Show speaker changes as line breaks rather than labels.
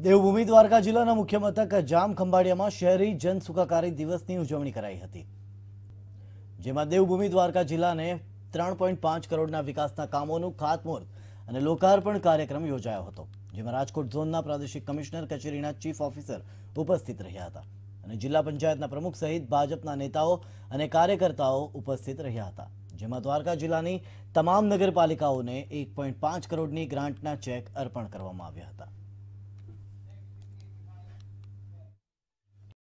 દેવભૂમિ દ્વારકા જિલ્લાના મુખ્ય મથક જામ ખંભાળિયામાં શહેરી જન સુખાકારી દિવસની ઉજવણી કરાઈ હતી જેમાં દેવભૂમિ દ્વારકા જિલ્લાને ત્રણ પોઈન્ટ પાંચ કરોડના વિકાસના કામોનું ખાતમુહૂર્ત અને લોકાર્પણ કાર્યક્રમ યોજાયો હતો જેમાં રાજકોટ ઝોનના પ્રાદેશિક કમિશનર કચેરીના ચીફ ઓફિસર ઉપસ્થિત રહ્યા હતા અને જિલ્લા પંચાયતના પ્રમુખ સહિત ભાજપના નેતાઓ અને કાર્યકર્તાઓ ઉપસ્થિત રહ્યા હતા જેમાં દ્વારકા જિલ્લાની તમામ નગરપાલિકાઓને એક પોઈન્ટ પાંચ કરોડની ગ્રાન્ટના ચેક અર્પણ કરવામાં આવ્યા હતા